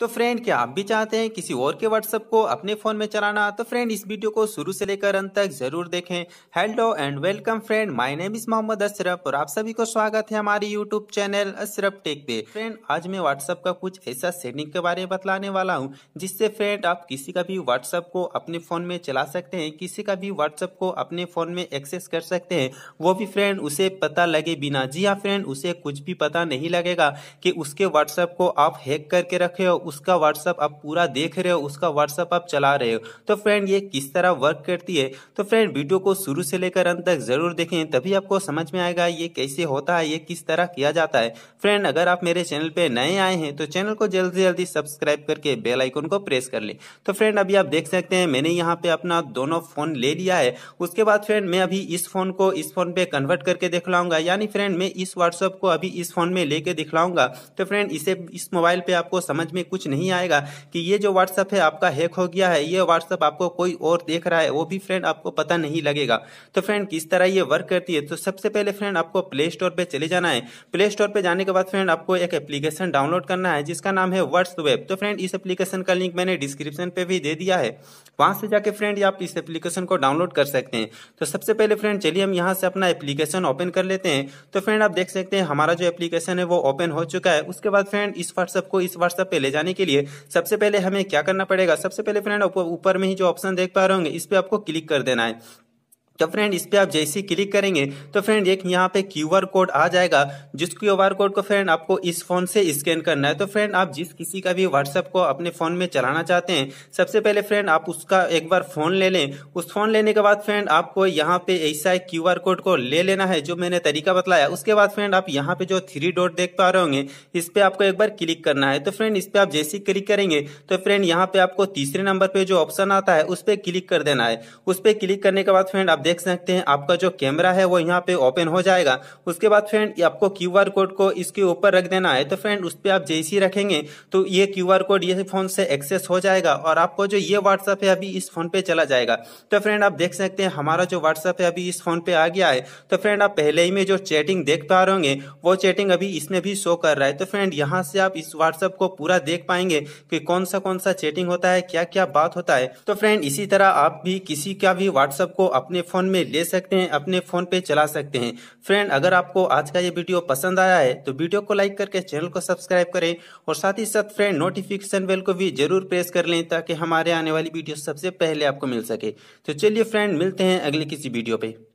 तो फ्रेंड क्या आप भी चाहते हैं किसी और के व्हाट्सएप को अपने फोन में चलाना तो फ्रेंड इस वीडियो को शुरू से लेकर अंत तक जरूर देखें hello and welcome friend my name is Mohammad Ashraf और आप सभी को स्वागत है हमारे यूट्यूब चैनल अशरफ टेक पे फ्रेंड आज मैं व्हाट्सएप का कुछ ऐसा सेटिंग के बारे में बतलाने वाला हूँ जिससे फ्रेंड आप किसी का भी व्हाट्सएप को अपने फोन में चला सकते हैं किसी का भी व्हाट्सएप को अपने फोन में एक्सेस कर सकते हैं वो भी फ्रेंड उसे पता लगे बिना जी हाँ फ्रेंड उसे कुछ भी पता नहीं लगेगा कि उसके व्हाट्सएप को आप हैक करके रखे हो उसका व्हाट्सअप आप पूरा देख रहे हो उसका व्हाट्सअप आप चला रहे हो तो फ्रेंड ये किस तरह वर्क करती है तो फ्रेंड वीडियो को शुरू से लेकर अंत तक जरूर देखें तभी आपको समझ में आएगा ये कैसे होता है ये किस तरह किया जाता है फ्रेंड अगर आप मेरे चैनल पर नए आए हैं तो चैनल को जल्दी से जल्दी सब्सक्राइब करके बेल को प्रेस कर ले तो फ्रेंड अभी आप देख सकते हैं मैंने यहाँ पे अपना दोनों फोन ले लिया है उसके बाद फ्रेंड मैं अभी इस फोन को इस फोन पे कन्वर्ट करके दिखलाऊंगा यानी फ्रेंड मैं इस व्हाट्सएप को अभी इस फोन में लेके दिखलाऊंगा तो फ्रेंड इसे इस मोबाइल पे आपको समझ में कुछ कुछ नहीं आएगा कि ये जो व्हाट्सअप है आपका हैक हो गया है ये व्हाट्सअप आपको कोई और देख रहा है वो भी फ्रेंड आपको पता नहीं लगेगा तो फ्रेंड किस तरह ये वर्क करती है तो सबसे पहले फ्रेंड आपको प्ले स्टोर पर चले जाना है प्ले स्टोर पर जाने के बाद फ्रेंड आपको एक एप्लीकेशन डाउनलोड करना है जिसका नाम है व्हाट्स तो फ्रेंड इस एप्लीकेशन का लिंक मैंने डिस्क्रिप्शन पर भी दे दिया है वहां से जाके फ्रेंड आप इस एप्लीकेशन को डाउनलोड कर सकते हैं तो सबसे पहले फ्रेंड चलिए हम यहाँ से अपना एप्लीकेशन ओपन कर लेते हैं तो फ्रेंड आप देख सकते हैं हमारा जो एप्लीकेशन है वो ओपन हो चुका है उसके बाद फ्रेंड इस व्हाट्सएप को इस व्हाट्सएप पे ले जाने जाने के लिए सबसे पहले हमें क्या करना पड़ेगा सबसे पहले फ्रेंड ऊपर में ही जो ऑप्शन देख पा रहे होंगे इस पर आपको क्लिक कर देना है तो फ्रेंड इस पर आप जैसे क्लिक करेंगे तो फ्रेंड एक यहाँ पे क्यू आर कोड आ जाएगा जिस क्यू आर कोड को फ्रेंड आपको इस फोन से स्कैन करना है तो फ्रेंड आप जिस किसी का भी व्हाट्सएप को अपने फोन में चलाना चाहते हैं सबसे पहले फ्रेंड आप उसका एक बार फोन ले लें उस फोन लेने के बाद फ्रेंड आपको यहाँ पे ऐसा एक क्यू आर कोड को ले लेना है जो मैंने तरीका बताया उसके बाद फ्रेंड आप यहाँ पे जो थ्री डॉट देख पा रहे होंगे इस पर आपको एक बार क्लिक करना है तो फ्रेंड इस पर आप जैसे क्लिक करेंगे तो फ्रेंड यहाँ पे आपको तीसरे नंबर पे जो ऑप्शन आता है उस पर क्लिक कर देना है उस पर क्लिक करने के बाद फ्रेंड आप देख सकते हैं आपका जो कैमरा है वो यहाँ पे ओपन हो जाएगा उसके बाद फ्रेंड आपको क्यू कोड को इसके ऊपर रख देना है तो फ्रेंड उस पर आप जैसे ही रखेंगे तो ये क्यू कोड ये फोन से एक्सेस हो जाएगा और आपको जो ये व्हाट्सअप है अभी इस फोन पे चला जाएगा तो फ्रेंड आप देख सकते हैं हमारा जो व्हाट्सअप है अभी इस फोन पे आ गया है तो फ्रेंड आप पहले ही में जो चैटिंग देख पा रहे होंगे वो चैटिंग अभी इसमें भी शो कर रहा है तो फ्रेंड यहाँ से आप इस व्हाट्सअप को पूरा देख पाएंगे कि कौन सा कौन सा चैटिंग होता है क्या क्या बात होता है तो फ्रेंड इसी तरह आप भी किसी का भी व्हाट्सअप को अपने फोन फ़ोन में ले सकते हैं अपने फ़ोन पे चला सकते हैं फ्रेंड अगर आपको आज का ये वीडियो पसंद आया है तो वीडियो को लाइक करके चैनल को सब्सक्राइब करें और साथ ही साथ फ्रेंड नोटिफिकेशन बेल को भी जरूर प्रेस कर लें ताकि हमारे आने वाली वीडियो सबसे पहले आपको मिल सके तो चलिए फ्रेंड मिलते हैं अगले किसी वीडियो पर